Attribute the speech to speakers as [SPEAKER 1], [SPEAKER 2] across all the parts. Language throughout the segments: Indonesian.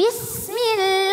[SPEAKER 1] بسم الله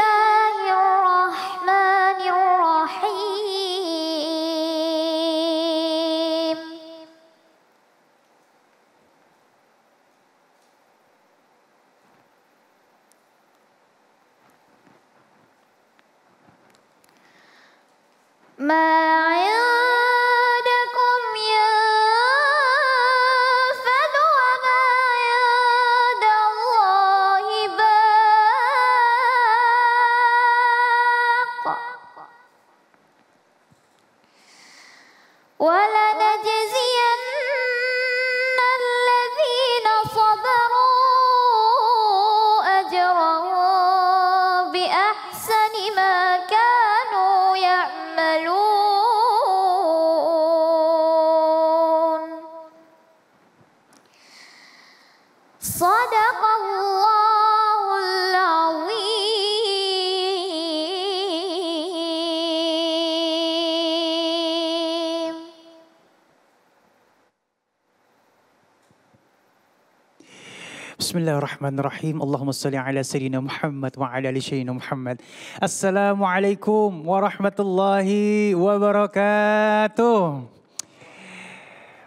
[SPEAKER 1] بسم الله الرحمن الرحيم اللهم صل على سيدنا محمد وعلى ال سيدنا محمد السلام عليكم ورحمه الله وبركاته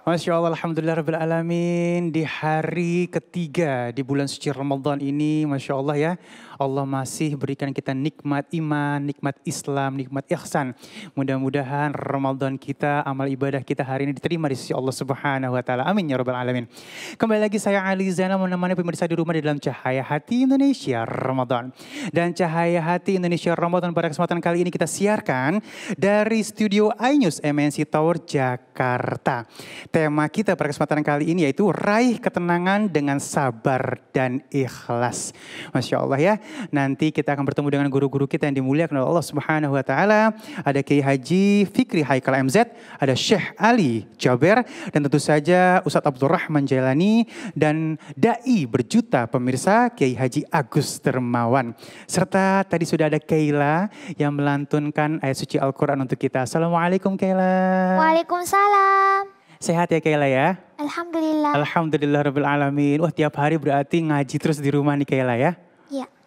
[SPEAKER 1] Masya Allah, Alhamdulillah Rabbil Alamin. Di hari ketiga di bulan suci Ramadan ini, Masya Allah ya. Allah masih berikan kita nikmat iman, nikmat Islam, nikmat ihsan. Mudah-mudahan Ramadan kita, amal ibadah kita hari ini diterima di sisi Allah Subhanahu wa taala. Amin ya rabbal alamin. Kembali lagi saya Ali Zainal menemani pemirsa di rumah di dalam Cahaya Hati Indonesia Ramadan. Dan Cahaya Hati Indonesia Ramadan pada kesempatan kali ini kita siarkan dari studio iNews MNC Tower Jakarta. Tema kita pada kesempatan kali ini yaitu raih ketenangan dengan sabar dan ikhlas. Masya Allah ya. Nanti kita akan bertemu dengan guru-guru kita yang dimuliakan oleh Allah Subhanahu wa taala. Ada Kiai Haji Fikri Haikal MZ, ada Syekh Ali Jaber dan tentu saja Ustadz Abdurrahman Jailani dan dai berjuta pemirsa Kiai Haji Agus Termawan Serta tadi sudah ada Kaila yang melantunkan ayat suci Al-Qur'an untuk kita. Assalamualaikum Kaila. Waalaikumsalam. Sehat ya Kayla ya? Alhamdulillah. Alhamdulillah Rabbil Alamin. Wah tiap hari berarti ngaji terus di rumah nih Kayla ya?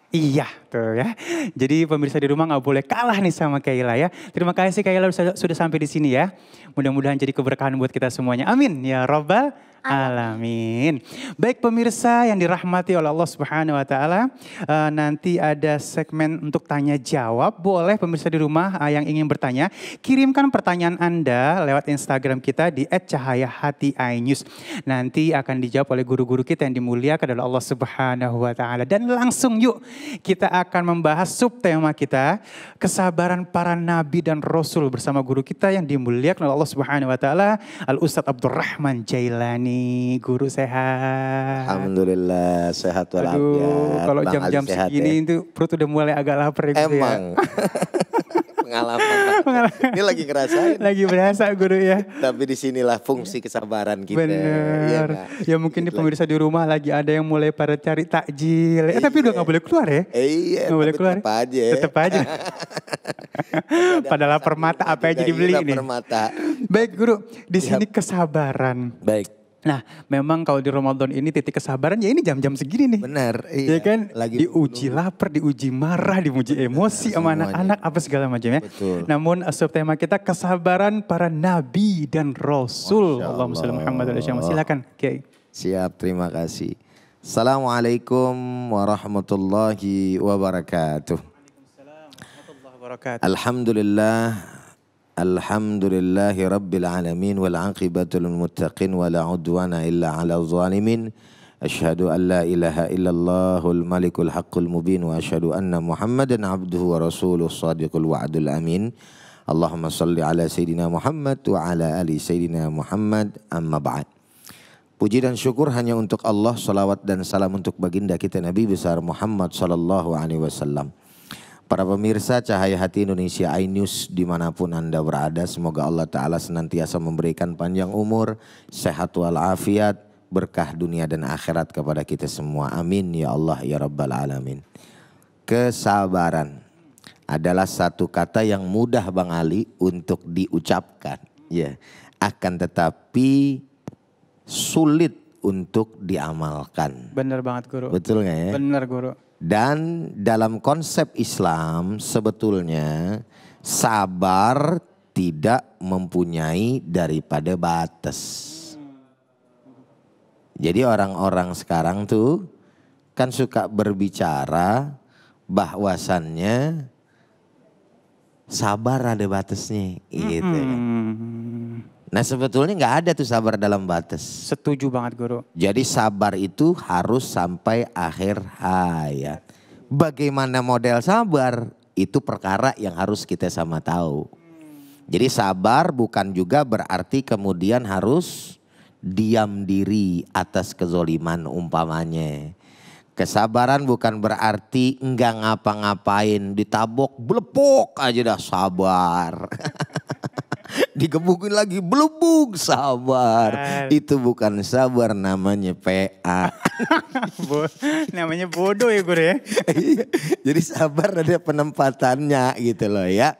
[SPEAKER 1] Iya, tuh ya. Jadi pemirsa di rumah nggak boleh kalah nih sama Kayla ya. Terima kasih Kayla sudah sampai di sini ya. Mudah-mudahan jadi keberkahan buat kita semuanya. Amin ya robbal alamin. Baik pemirsa yang dirahmati oleh Allah Subhanahu wa taala, eh, nanti ada segmen untuk tanya jawab. Boleh pemirsa di rumah eh, yang ingin bertanya, kirimkan pertanyaan Anda lewat Instagram kita di @cahayahatiinews. Nanti akan dijawab oleh guru-guru kita yang dimuliakan oleh Allah Subhanahu wa taala. Dan langsung yuk kita akan membahas subtema kita kesabaran para nabi dan rasul bersama guru kita yang dimuliakan oleh Allah Subhanahu wa taala, Al Ustadz Abdurrahman Jailani ini guru sehat.
[SPEAKER 2] Alhamdulillah sehat walafiat. kalau jam-jam segini ya. itu
[SPEAKER 1] perut udah mulai agak lapar gitu ya. Emang. pengalaman.
[SPEAKER 2] pengalaman. Ini lagi ngerasain.
[SPEAKER 1] lagi berasa
[SPEAKER 2] guru ya. Tapi disinilah fungsi kesabaran kita. Bener.
[SPEAKER 1] Ya, ya mungkin di gitu pemirsa di rumah lagi ada yang mulai pada cari takjil. Eh, tapi udah gak boleh keluar ya. Eh, iya. Nggak boleh keluar. Ya? Tetap aja. Tetap aja. Padahal permata apa aja dibeli ini. Permata. Permata. Baik guru, di iya. sini kesabaran. Baik. Nah, memang kalau di Ramadan ini titik kesabaran ya ini jam-jam segini nih. Benar, ya iya. Ya kan? Lagi diuji dulu. lapar, diuji marah, diuji emosi sama anak-anak apa segala macamnya. Betul. Namun eh, subtema kita kesabaran para nabi dan rasul. Allahumma Allah Muhammad Silakan,
[SPEAKER 2] Kiai. Siap, terima kasih. Assalamualaikum warahmatullahi wabarakatuh. Warahmatullahi wabarakatuh. Alhamdulillah الحمد لله رب العالمين والعاقبة للمتقين ولا عدوان إلا على الظالمين أشهد أن لا إله إلا الله الملك الحق المبين وأشهد أن محمدا عبده ورسوله الصادق الوعد الأمين اللهم صل على سيدنا محمد وعلى آل سيدنا محمد أما بعد Puji dan syukur hanya untuk Allah, salawat dan salam untuk baginda kita Nabi besar Muhammad sallallahu alaihi wasallam. Para pemirsa Cahaya Hati Indonesia iNews dimanapun Anda berada, semoga Allah Ta'ala senantiasa memberikan panjang umur, sehat walafiat, berkah dunia dan akhirat kepada kita semua. Amin ya Allah ya Rabbal Alamin. Kesabaran adalah satu kata yang mudah Bang Ali untuk diucapkan. Ya, akan tetapi sulit untuk diamalkan. Benar banget guru. Betul gak ya? Bener guru. Dan dalam konsep Islam sebetulnya sabar tidak mempunyai daripada batas. Jadi orang-orang sekarang tuh kan suka berbicara bahwasannya sabar ada batasnya gitu. Ya
[SPEAKER 1] kan. Hmm.
[SPEAKER 2] Nah sebetulnya nggak ada tuh sabar dalam batas. Setuju banget guru. Jadi sabar itu harus sampai akhir hayat. Bagaimana model sabar itu perkara yang harus kita sama tahu. Jadi sabar bukan juga berarti kemudian harus diam diri atas kezoliman umpamanya. Kesabaran bukan berarti enggak ngapa-ngapain, ditabok, blepok aja dah sabar. digebukin lagi belubung sabar Ayat. itu bukan sabar namanya PA namanya bodoh ya gue ya iya, jadi sabar ada penempatannya gitu loh ya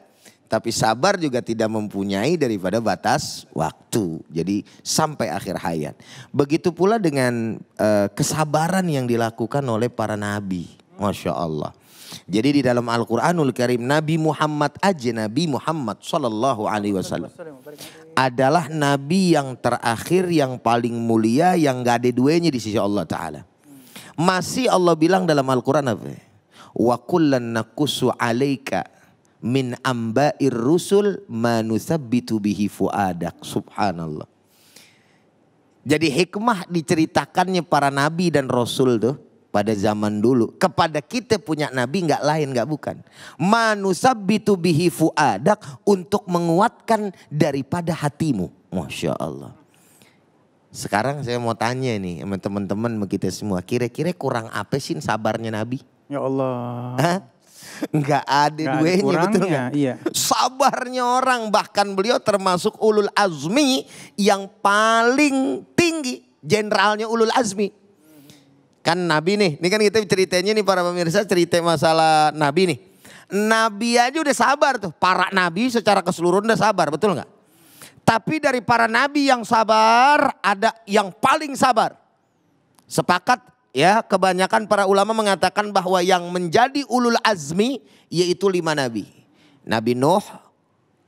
[SPEAKER 2] tapi sabar juga tidak mempunyai daripada batas waktu. Jadi sampai akhir hayat. Begitu pula dengan e, kesabaran yang dilakukan oleh para nabi. Masya Allah. Jadi di dalam Al-Quranul Karim Nabi Muhammad aja Nabi Muhammad Sallallahu Alaihi Wasallam adalah Nabi yang terakhir yang paling mulia yang gak ada duanya di sisi Allah Taala. Masih Allah bilang dalam Al-Quran apa? Wa kullan nakusu alaika min amba'ir rusul manusabbitu bihi fuadak. Subhanallah. Jadi hikmah diceritakannya para nabi dan rasul tuh pada zaman dulu. Kepada kita punya nabi nggak lain nggak bukan. manusia bihi fuadak untuk menguatkan daripada hatimu. Masya Allah. Sekarang saya mau tanya nih sama teman-teman kita semua. Kira-kira kurang apa sih sabarnya nabi? Ya Allah. Nggak ada duitnya duanya betul gak? Iya. Sabarnya orang bahkan beliau termasuk ulul azmi yang paling tinggi. Jenderalnya ulul azmi Kan Nabi nih, ini kan kita ceritanya nih para pemirsa cerita masalah Nabi nih. Nabi aja udah sabar tuh, para Nabi secara keseluruhan udah sabar, betul nggak? Tapi dari para Nabi yang sabar, ada yang paling sabar. Sepakat ya kebanyakan para ulama mengatakan bahwa yang menjadi ulul azmi yaitu lima Nabi. Nabi Nuh,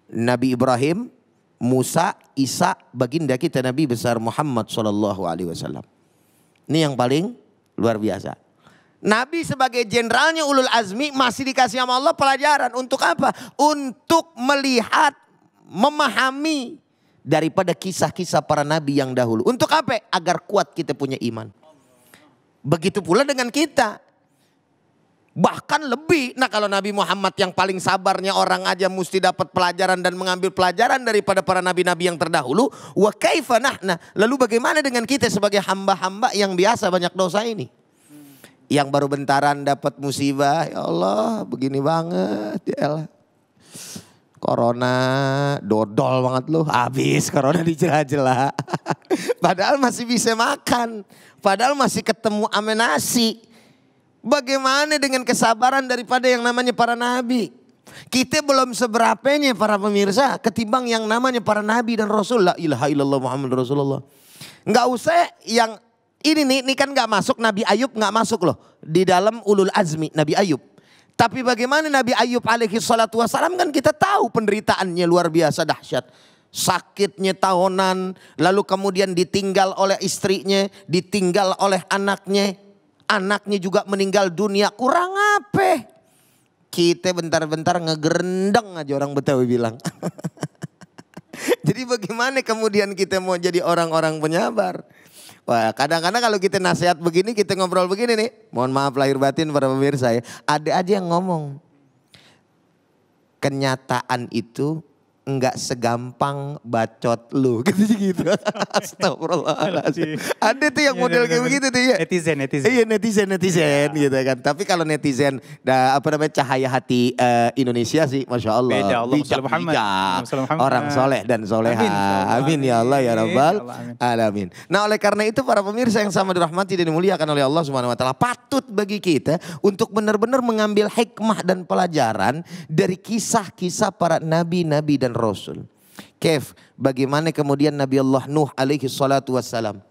[SPEAKER 2] Nabi Ibrahim, Musa, Isa, baginda kita Nabi besar Muhammad Shallallahu Alaihi Wasallam. Ini yang paling Luar biasa. Nabi sebagai jenderalnya ulul azmi masih dikasih sama Allah pelajaran untuk apa? Untuk melihat, memahami daripada kisah-kisah para nabi yang dahulu. Untuk apa? Agar kuat kita punya iman. Begitu pula dengan kita. Bahkan lebih. Nah kalau Nabi Muhammad yang paling sabarnya orang aja mesti dapat pelajaran dan mengambil pelajaran daripada para nabi-nabi yang terdahulu. Wa kaifa nah, lalu bagaimana dengan kita sebagai hamba-hamba yang biasa banyak dosa ini? Yang baru bentaran dapat musibah. Ya Allah begini banget. Ya Allah. Corona dodol banget loh. Habis corona dijela Padahal masih bisa makan. Padahal masih ketemu amenasi Bagaimana dengan kesabaran daripada yang namanya para nabi? Kita belum seberapanya para pemirsa ketimbang yang namanya para nabi dan rasul. La ilaha illallah Muhammad Rasulullah. Enggak usah yang ini nih, ini kan nggak masuk Nabi Ayub nggak masuk loh di dalam ulul azmi Nabi Ayub. Tapi bagaimana Nabi Ayub alaihi salatu wasalam kan kita tahu penderitaannya luar biasa dahsyat. Sakitnya tahunan, lalu kemudian ditinggal oleh istrinya, ditinggal oleh anaknya, anaknya juga meninggal dunia kurang apa? Kita bentar-bentar ngegerendeng aja orang Betawi bilang. jadi bagaimana kemudian kita mau jadi orang-orang penyabar? Wah, kadang-kadang kalau kita nasihat begini, kita ngobrol begini nih. Mohon maaf lahir batin para pemirsa ya. Ada aja yang ngomong. Kenyataan itu nggak segampang bacot lu gitu gitu astagfirullahaladzim iya, iya. ada tuh yang iya, model kayak begitu tuh ya netizen netizen iya netizen netizen gitu kan tapi kalau netizen da, apa namanya cahaya hati uh, Indonesia sih masya Allah Beda Allah bijak, Muhammad. bijak Muhammad. orang soleh dan soleha amin, amin ya Allah ya Rabbal ya alamin nah oleh karena itu para pemirsa yang sama dirahmati dan dimuliakan oleh Allah subhanahu wa taala patut bagi kita untuk benar-benar mengambil hikmah dan pelajaran dari kisah-kisah para nabi-nabi dan dan Rasul. Kef, bagaimana kemudian Nabi Allah Nuh alaihi salatu wassalam.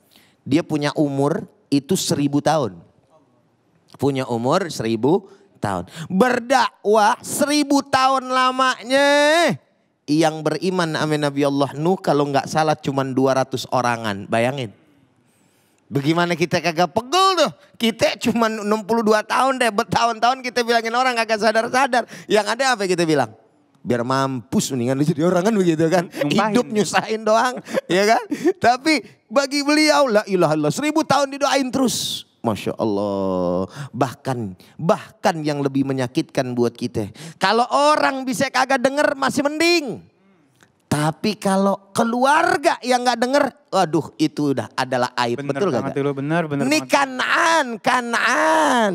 [SPEAKER 2] Dia punya umur itu seribu tahun. Punya umur seribu tahun. Berdakwah seribu tahun lamanya. Yang beriman amin Nabi Allah Nuh kalau nggak salah cuma 200 orangan. Bayangin. Bagaimana kita kagak pegel tuh. Kita cuma 62 tahun deh. Bertahun-tahun kita bilangin orang kagak sadar-sadar. Yang ada apa kita bilang? biar mampus mendingan jadi orang kan begitu kan Numpahin. hidup nyusahin doang ya kan tapi bagi beliau la ilaha illallah seribu tahun didoain terus Masya Allah bahkan bahkan yang lebih menyakitkan buat kita kalau orang bisa kagak denger masih mending tapi kalau keluarga yang nggak denger, waduh itu udah adalah aib betul gak? Bener, bener, bener Ini kanaan, kanaan.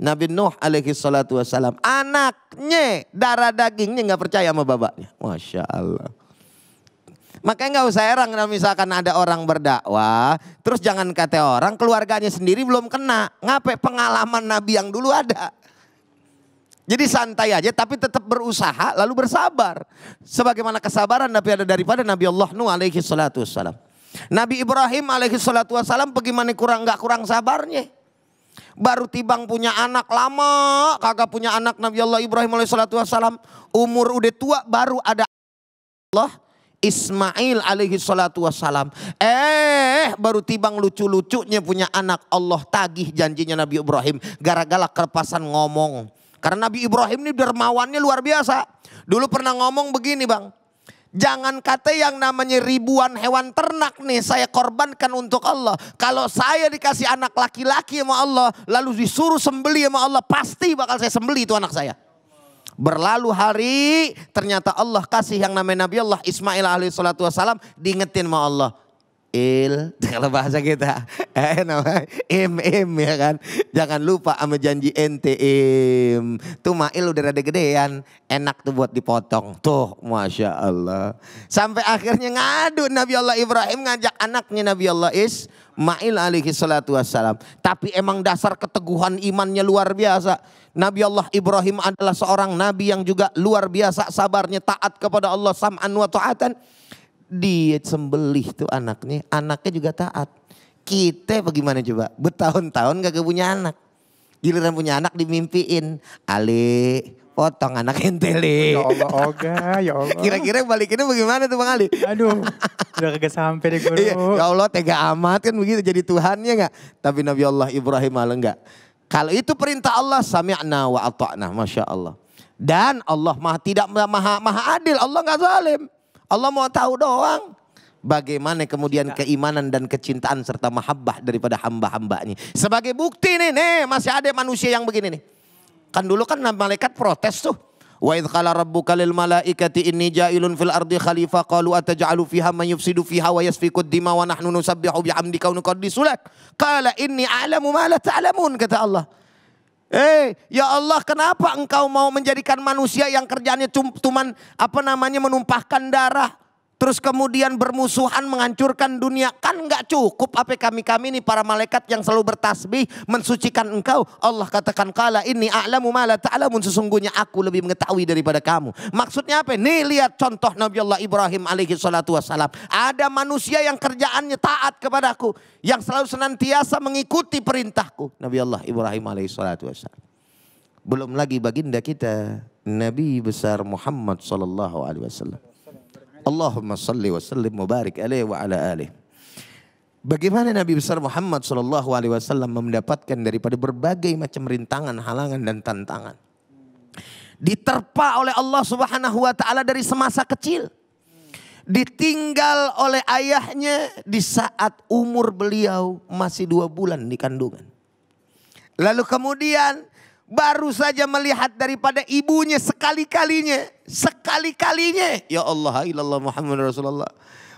[SPEAKER 2] Nabi Nuh alaihi salatu wassalam. Anaknya darah dagingnya nggak percaya sama bapaknya. Masya Allah. Makanya nggak usah heran kalau misalkan ada orang berdakwah, terus jangan kata orang keluarganya sendiri belum kena. Ngapain pengalaman Nabi yang dulu ada. Jadi santai aja tapi tetap berusaha lalu bersabar. Sebagaimana kesabaran Nabi ada daripada Nabi Allah Nuh alaihi salatu wassalam. Nabi Ibrahim alaihi salatu wassalam bagaimana kurang nggak kurang sabarnya. Baru tibang punya anak lama, kagak punya anak Nabi Allah Ibrahim salatu wassalam. Umur udah tua baru ada Allah Ismail alaihi salatu wassalam. Eh, baru tibang lucu-lucunya punya anak Allah tagih janjinya Nabi Ibrahim. Gara-gara kerpasan ngomong. Karena Nabi Ibrahim ini dermawannya luar biasa. Dulu pernah ngomong begini bang. Jangan kata yang namanya ribuan hewan ternak nih saya korbankan untuk Allah. Kalau saya dikasih anak laki-laki sama Allah, lalu disuruh sembeli sama Allah, pasti bakal saya sembeli itu anak saya. Berlalu hari, ternyata Allah kasih yang namanya Nabi Allah Ismail alaihi salatu wasalam diingetin sama Allah il kalau bahasa kita eh namanya im im ya kan jangan lupa sama janji ente im tuh mail udah rada gedean enak tuh buat dipotong tuh masya Allah sampai akhirnya ngadu Nabi Allah Ibrahim ngajak anaknya Nabi Allah Ismail alaihi salatu wassalam tapi emang dasar keteguhan imannya luar biasa Nabi Allah Ibrahim adalah seorang nabi yang juga luar biasa sabarnya taat kepada Allah sam'an wa ta'atan sembelih tuh anaknya, anaknya juga taat. Kita bagaimana coba? Bertahun-tahun gak punya anak. Giliran punya anak dimimpiin. Ali, potong anak entele. Oh, ya Allah, Oga, ya Allah. Kira-kira balikinnya bagaimana tuh Bang Ali? Aduh, udah kagak sampai deh iya, guru. ya Allah tega amat kan begitu jadi Tuhannya gak? Tapi Nabi Allah Ibrahim malah enggak. Kalau itu perintah Allah, sami'na wa Masya Allah. Dan Allah maha tidak maha, maha adil, Allah gak zalim. Allah mau tahu doang. Bagaimana kemudian iya. keimanan dan kecintaan serta mahabbah daripada hamba-hambanya. Sebagai bukti nih, nih masih ada manusia yang begini nih. Kan dulu kan malaikat protes tuh. Wa idh qala rabbuka lil malaikati inni ja'ilun fil ardi khalifah qalu ataj'alu fiha man yufsidu fiha wa yasfiku dima wa nahnu nusabbihu bihamdika wa nuqaddisu lak. Qala inni a'lamu ma la ta'lamun kata Allah. Eh, ya Allah, kenapa engkau mau menjadikan manusia yang kerjanya cuman apa namanya menumpahkan darah? Terus kemudian bermusuhan menghancurkan dunia. Kan nggak cukup apa kami-kami ini para malaikat yang selalu bertasbih mensucikan engkau. Allah katakan kala ini a'lamu ma ta'lamun sesungguhnya aku lebih mengetahui daripada kamu. Maksudnya apa? Nih lihat contoh Nabi Allah Ibrahim alaihi salatu wassalam. Ada manusia yang kerjaannya taat kepadaku. Yang selalu senantiasa mengikuti perintahku. Nabi Allah Ibrahim alaihi salatu wassalam. Belum lagi baginda kita Nabi besar Muhammad sallallahu alaihi wasallam Allahumma salli wa sallim mubarik alaihi wa ala alihi. Bagaimana Nabi besar Muhammad Shallallahu Alaihi Wasallam mendapatkan daripada berbagai macam rintangan, halangan dan tantangan? Diterpa oleh Allah Subhanahu Wa Taala dari semasa kecil, ditinggal oleh ayahnya di saat umur beliau masih dua bulan di kandungan. Lalu kemudian baru saja melihat daripada ibunya sekali-kalinya. Sekali-kalinya. Ya Allah, ilallah Muhammad Rasulullah.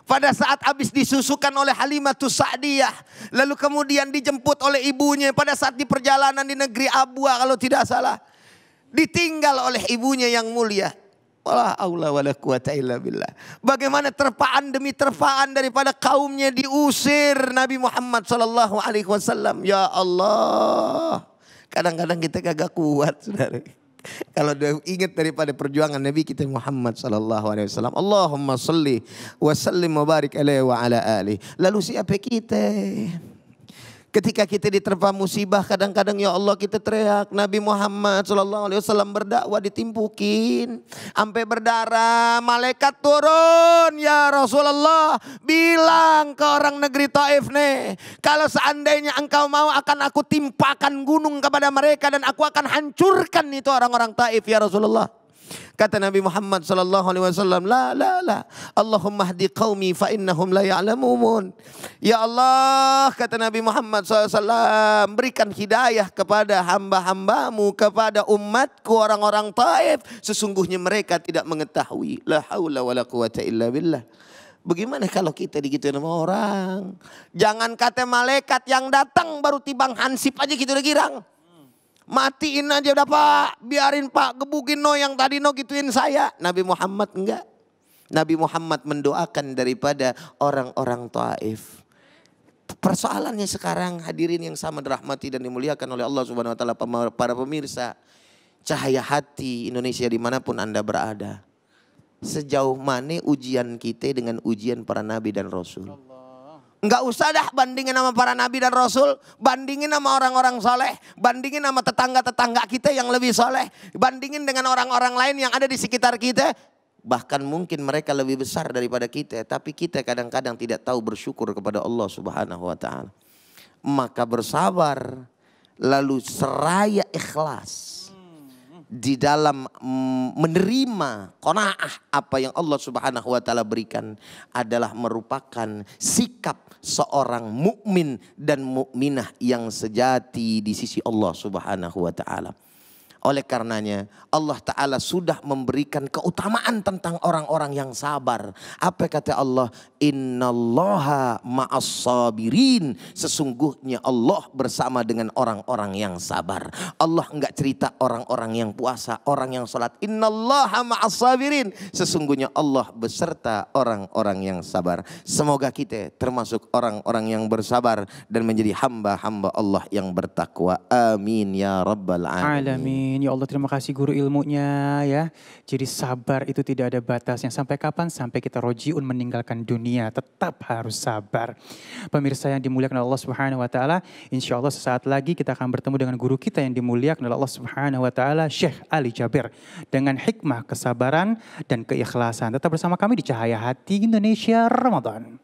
[SPEAKER 2] Pada saat habis disusukan oleh Halimah Sa'diyah. Lalu kemudian dijemput oleh ibunya. Pada saat di perjalanan di negeri Abwa kalau tidak salah. Ditinggal oleh ibunya yang mulia. wala quwata illa Bagaimana terpaan demi terpaan daripada kaumnya diusir Nabi Muhammad saw. Ya Allah. Kadang-kadang kita kagak kuat, saudara. Kalau dia ingat daripada perjuangan Nabi kita Muhammad sallallahu alaihi wasallam. Allahumma salli wa sallim wa barik alaihi wa ala alihi. Lalu siapa kita? Ketika kita diterpa musibah kadang-kadang ya Allah kita teriak Nabi Muhammad Shallallahu Alaihi Wasallam berdakwah ditimpukin sampai berdarah malaikat turun ya Rasulullah bilang ke orang negeri Taif nih kalau seandainya engkau mau akan aku timpakan gunung kepada mereka dan aku akan hancurkan itu orang-orang Taif ya Rasulullah. Kata Nabi Muhammad sallallahu alaihi wasallam, "La la la. Allahumma hdi qaumi fa innahum la ya'lamun." Ya Allah, kata Nabi Muhammad SAW, berikan hidayah kepada hamba-hambamu, kepada umatku orang-orang Taif. Sesungguhnya mereka tidak mengetahui. La haula wa quwata illa billah. Bagaimana kalau kita digituin sama orang? Jangan kata malaikat yang datang baru tibang hansip aja gitu udah girang. Matiin aja udah pak, biarin pak gebukin no yang tadi no gituin saya. Nabi Muhammad enggak. Nabi Muhammad mendoakan daripada orang-orang Taif. Persoalannya sekarang hadirin yang sama dirahmati dan dimuliakan oleh Allah Subhanahu wa taala para pemirsa. Cahaya hati Indonesia dimanapun Anda berada. Sejauh mana ujian kita dengan ujian para nabi dan rasul. Enggak usah dah bandingin sama para nabi dan rasul, bandingin sama orang-orang soleh, bandingin sama tetangga-tetangga kita yang lebih soleh, bandingin dengan orang-orang lain yang ada di sekitar kita. Bahkan mungkin mereka lebih besar daripada kita, tapi kita kadang-kadang tidak tahu bersyukur kepada Allah Subhanahu wa Ta'ala. Maka bersabar, lalu seraya ikhlas di dalam mm, menerima konaah apa yang Allah Subhanahu wa taala berikan adalah merupakan sikap seorang mukmin dan mukminah yang sejati di sisi Allah Subhanahu wa taala. Oleh karenanya Allah Ta'ala sudah memberikan keutamaan tentang orang-orang yang sabar. Apa kata Allah? Innallaha ma'as sabirin. Sesungguhnya Allah bersama dengan orang-orang yang sabar. Allah enggak cerita orang-orang yang puasa, orang yang sholat. Innallaha ma'as sabirin. Sesungguhnya Allah beserta orang-orang yang sabar. Semoga kita termasuk orang-orang yang bersabar dan menjadi hamba-hamba Allah yang bertakwa. Amin ya rabbal alamin.
[SPEAKER 1] alamin. Amin. Ya Allah terima kasih guru ilmunya ya. Jadi sabar itu tidak ada batasnya. Sampai kapan? Sampai kita rojiun meninggalkan dunia. Tetap harus sabar. Pemirsa yang dimuliakan Allah Subhanahu Wa Taala. Insya Allah sesaat lagi kita akan bertemu dengan guru kita yang dimuliakan Allah Subhanahu Wa Taala, Syekh Ali Jabir. Dengan hikmah, kesabaran, dan keikhlasan. Tetap bersama kami di Cahaya Hati Indonesia Ramadan.